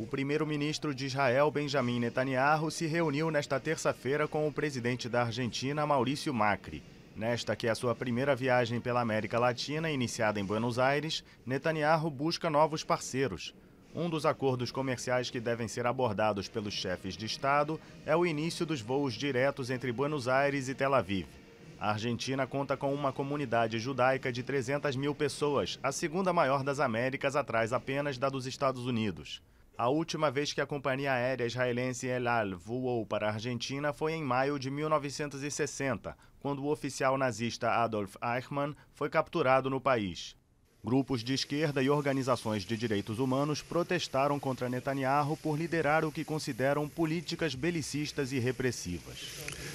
O primeiro-ministro de Israel, Benjamin Netanyahu, se reuniu nesta terça-feira com o presidente da Argentina, Maurício Macri. Nesta que é a sua primeira viagem pela América Latina, iniciada em Buenos Aires, Netanyahu busca novos parceiros. Um dos acordos comerciais que devem ser abordados pelos chefes de Estado é o início dos voos diretos entre Buenos Aires e Tel Aviv. A Argentina conta com uma comunidade judaica de 300 mil pessoas, a segunda maior das Américas, atrás apenas da dos Estados Unidos. A última vez que a companhia aérea israelense El Al voou para a Argentina foi em maio de 1960, quando o oficial nazista Adolf Eichmann foi capturado no país. Grupos de esquerda e organizações de direitos humanos protestaram contra Netanyahu por liderar o que consideram políticas belicistas e repressivas.